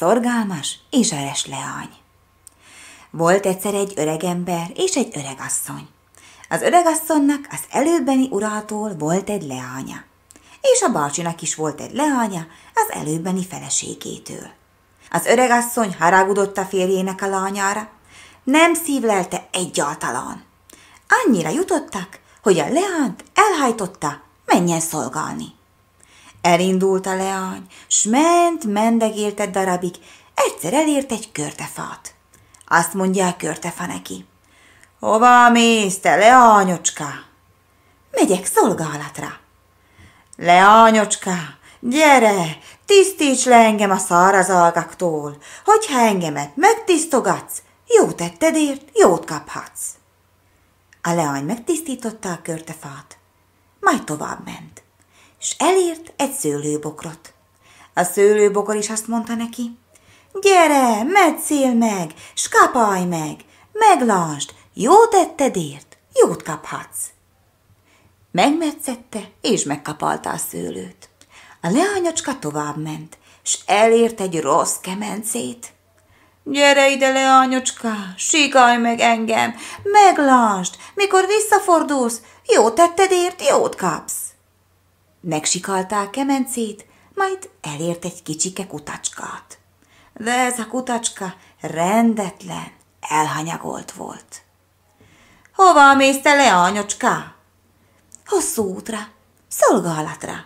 szorgalmas és eres leány. Volt egyszer egy öreg ember és egy öreg asszony. Az öregasszonynak az előbbeni urától volt egy leánya, és a bácsinak is volt egy leánya az előbbeni feleségétől. Az öregasszony haragudott a férjének a lányára, nem szívlelte egyáltalán. Annyira jutottak, hogy a leánt elhajtotta, menjen szolgálni. Elindult a leány, s ment, mendegélt egy darabig, egyszer elért egy körtefát. Azt mondja a körtefa neki. Hová mész, te leányocska? Megyek szolgálatra. Leányocska, gyere, tisztíts le engem a száraz algaktól, hogyha engemet megtisztogatsz, jó tettedért, jót kaphatsz. A leány megtisztította a körtefát, majd tovább ment és elért egy szőlőbokrot. A szőlőbokor is azt mondta neki, gyere, metszél meg, s kapaj meg, meglásd, jó ért, jót kaphatsz. Megmetszette és megkapalta a szőlőt. A leányocska tovább ment, s elért egy rossz kemencét. Gyere ide, leányocska, sikaj meg engem, meglásd, mikor visszafordulsz, jó ért, jót kapsz a kemencét, majd elért egy kicsike kutacskát. De ez a kutacska rendetlen, elhanyagolt volt. Hova mész te le, anyocska? Hosszú útra, szolgálatra.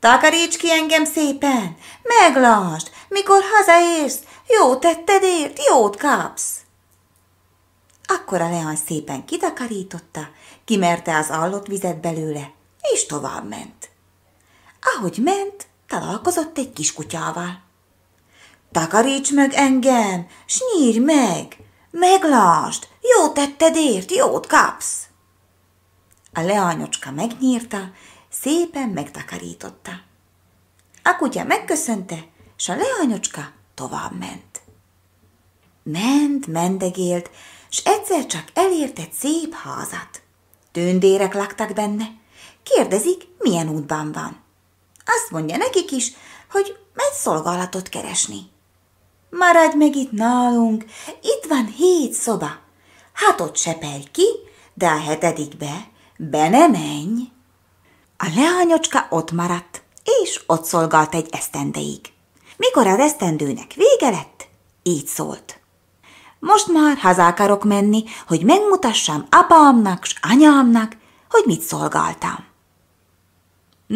Takaríts ki engem szépen, meglásd, mikor hazaérsz, jó ért, jót kapsz. Akkor a leány szépen kitakarította, kimerte az allott vizet belőle, és tovább ment. Ahogy ment, találkozott egy kis kutyával. Takaríts meg engem, s nyírj meg, meglásd, jó tetted ért, jót kapsz. A leányocska megnyírta, szépen megtakarította. A kutya megköszönte, s a leányocska tovább ment. Ment, mendegélt, s egyszer csak elért egy szép házat. Tündérek laktak benne, Kérdezik, milyen útban van. Azt mondja nekik is, hogy megy szolgálatot keresni. Maradj meg itt nálunk, itt van hét szoba. Hát ott sepelj ki, de a hetedikbe be ne menj. A leányocska ott maradt, és ott szolgált egy esztendeig. Mikor az esztendőnek vége lett, így szólt. Most már haza akarok menni, hogy megmutassam apámnak s anyámnak, hogy mit szolgáltam.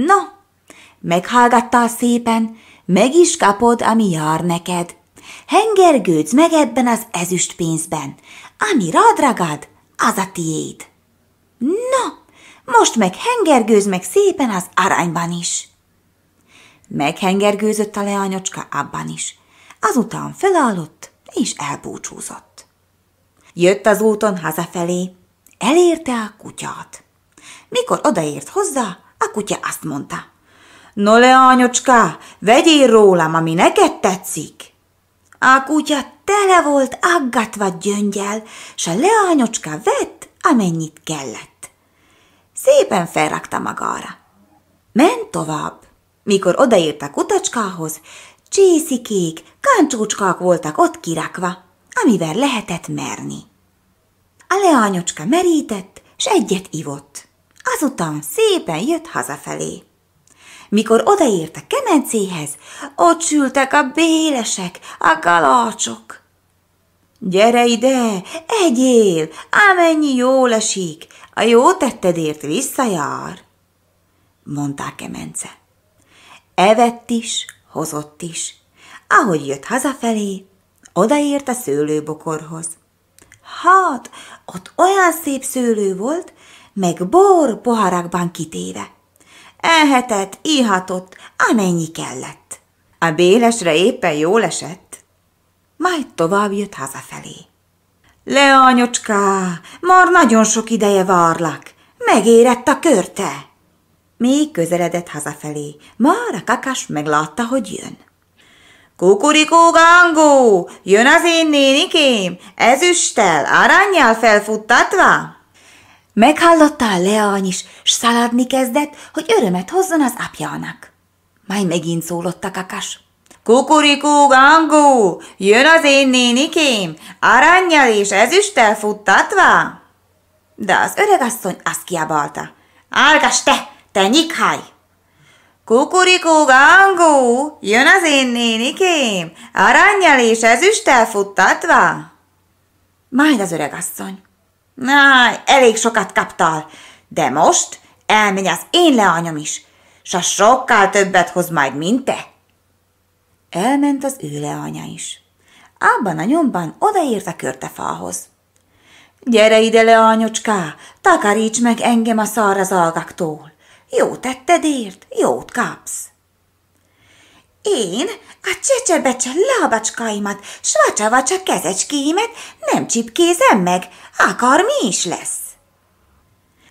Na, meghallgattál szépen, meg is kapod, ami jár neked. Hengergődsz meg ebben az ezüst pénzben, ami rád ragad, az a tiéd. Na, most meg hengergőz meg szépen az arányban is. Meghengergőzött a leányocska abban is. Azután felállott és elbúcsúzott. Jött az úton hazafelé, elérte a kutyát. Mikor odaért hozzá, a kutya azt mondta. No le, anyocska, vegyél rólam, ami neked tetszik. A kutya tele volt aggatva gyöngyel, s a leányocska vett, amennyit kellett. Szépen felrakta magára. Ment tovább. Mikor odaért a kutacskához, csészikék, kancsúcskák voltak ott kirakva, amivel lehetett merni. A leányocska merített, s egyet ivott azután szépen jött hazafelé. Mikor odaért a kemencéhez, ott sültek a bélesek, a galácsok. Gyere ide, egyél, amennyi jól esik, a jó tettedért visszajár, mondta a kemence. Evett is, hozott is. Ahogy jött hazafelé, odaért a szőlőbokorhoz. Hát, ott olyan szép szőlő volt, meg bor poharakban kitéve. Elhetett, ihatott, amennyi kellett. A bélesre éppen jól esett. Majd tovább jött hazafelé. Leányocská, már nagyon sok ideje várlak. Megérett a körte. Még közeledett hazafelé. Már a kakas meglátta, hogy jön. Kukurikó gangó, jön az én nénikém, ezüsttel, aranyjal felfuttatva. Meghallotta a leány is, s szaladni kezdett, hogy örömet hozzon az apjának. Majd megint szólott a kakas. Kukurikú, gangú, jön az én nénikém, aranyjal és ezüsttel futtatva. De az öregasszony azt kiabálta. Álgas te, te nyikháj! Kukurikú, gangú, jön az én nénikém, aranyjal és ezüsttel futtatva. Majd az öregasszony. Na, elég sokat kaptál, de most elmegy az én leányom is, s a sokkal többet hoz majd, mint te. Elment az ő leánya is. Abban a nyomban odaért a körtefához. Gyere ide, leányocská, takaríts meg engem a szar az algaktól. Jó tetted ért, jót kapsz. Én a csecsebecse lábacskáimat, svacsavacsa kezecskéimet nem csipkézem meg, akar mi is lesz.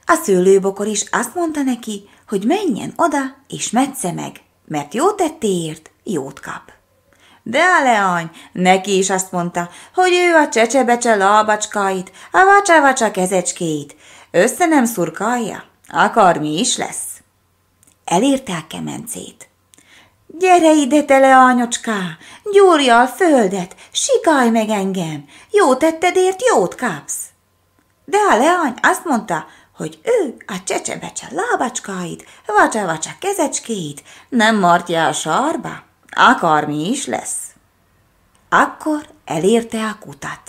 A szőlőbokor is azt mondta neki, hogy menjen oda és metsze meg, mert jó tettéért jót kap. De a leány neki is azt mondta, hogy ő a csecsebecse lábacskáit, a vacsavacsa kezecskéit össze nem szurkálja, akar mi is lesz. Elérte a kemencét. Gyere ide, tele anyocská! Gyúrja a földet, sikálj meg engem! Jó tettedért jót kapsz! De a leány azt mondta, hogy ő a csecsebecse lábacskáit, vacsa-vacsa kezecskéit nem martja a sarba, akármi is lesz. Akkor elérte a kutat.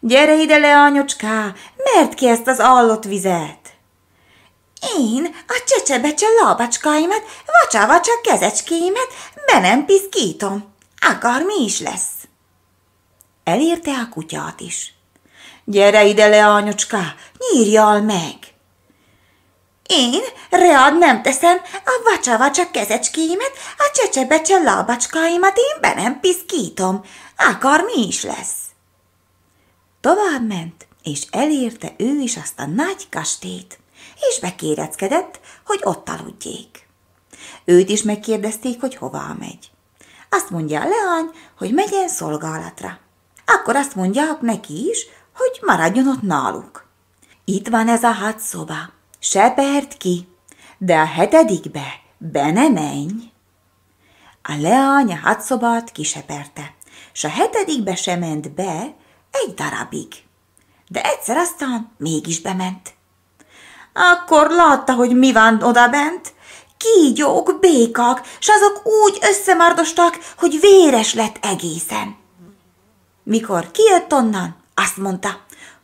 Gyere ide, leányocská, mert ki ezt az allott vizet! Én a csecsebecse lábacskáimat, vacsa-vacsa kezecskéimet be nem piszkítom. Akar mi is lesz. Elérte a kutyát is. Gyere ide le, anyocská, nyírjal meg! Én read nem teszem a vacsa-vacsa kezecskéimet, a csecsebecse lábacskáimat én be nem piszkítom. Akar mi is lesz. Tovább ment, és elérte ő is azt a nagy kastélyt, és bekéreckedett, hogy ott aludjék. Őt is megkérdezték, hogy hová megy. Azt mondja a leány, hogy megyen szolgálatra. Akkor azt mondják neki is, hogy maradjon ott náluk. Itt van ez a hat szoba, sepert ki, de a hetedikbe be ne menj. A leány a hat szobát kiseperte, s a hetedikbe se ment be egy darabig. De egyszer aztán mégis bement. Akkor látta, hogy mi van odabent. Kígyók, békák, s azok úgy összemárdostak, hogy véres lett egészen. Mikor kijött onnan, azt mondta,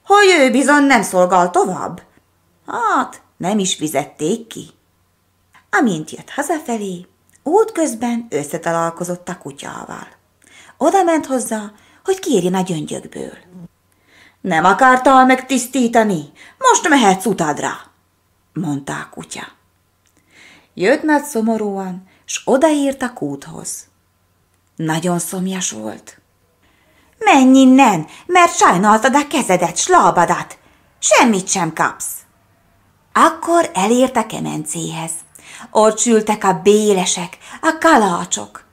hogy ő bizony nem szolgál tovább. Hát, nem is fizették ki. Amint jött hazafelé, útközben összetalálkozott a kutyával. Oda ment hozzá, hogy kérjen a gyöngyökből. Nem akartál megtisztítani, most mehetsz utadra mondta a kutya. Jött nagy szomorúan, s odaírt a kúthoz. Nagyon szomjas volt. Menj innen, mert sajnáltad a kezedet, slábadat. Semmit sem kapsz. Akkor elért a kemencéhez. Ott sültek a bélesek, a kalácsok.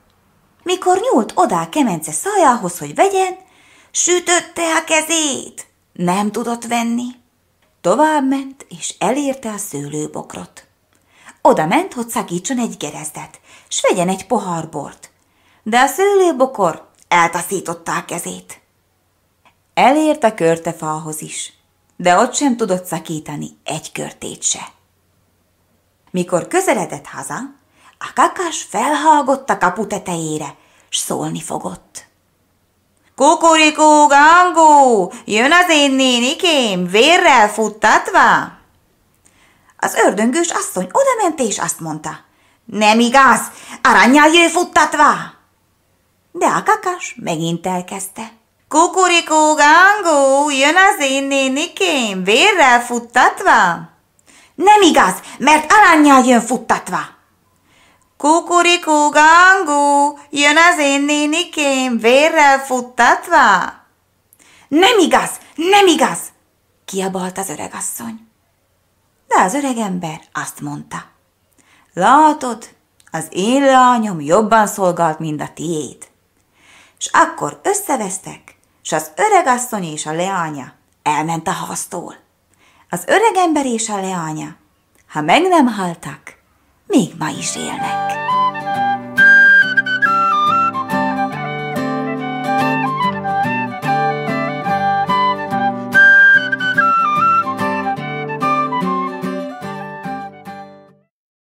Mikor nyúlt oda a kemence szájához, hogy vegyen, sütötte a kezét. Nem tudott venni. Továbbment, és elérte a szőlőbokrot. Oda ment, hogy szagítson egy gerezdet, s vegyen egy pohár bort. De a szőlőbokor eltaszította a kezét. Elért a körtefalhoz is, de ott sem tudott szakítani egy körtét se. Mikor közeledett haza, a kakás felhallgott a kapu tetejére, s szólni fogott. Kukurikú gangú, jön az én nénikém, vérrel futtatva! Az ördöngős asszony odament és azt mondta, nem igaz, aranyjal jön futtatva! De a kakas megint elkezdte. Kukurikú gangú, jön az én nénikém, vérrel futtatva! Nem igaz, mert aranyjal jön futtatva! Kukurikú gangú, jön az én nénikém, vérrel futtatva. Nem igaz, nem igaz, kiabalt az öregasszony. De az öregember azt mondta. Látod, az én lányom jobban szolgált, mint a tiéd. És akkor összevesztek, és az öregasszony és a leánya elment a hasztól. Az öregember és a leánya, ha meg nem haltak, még ma is élnek.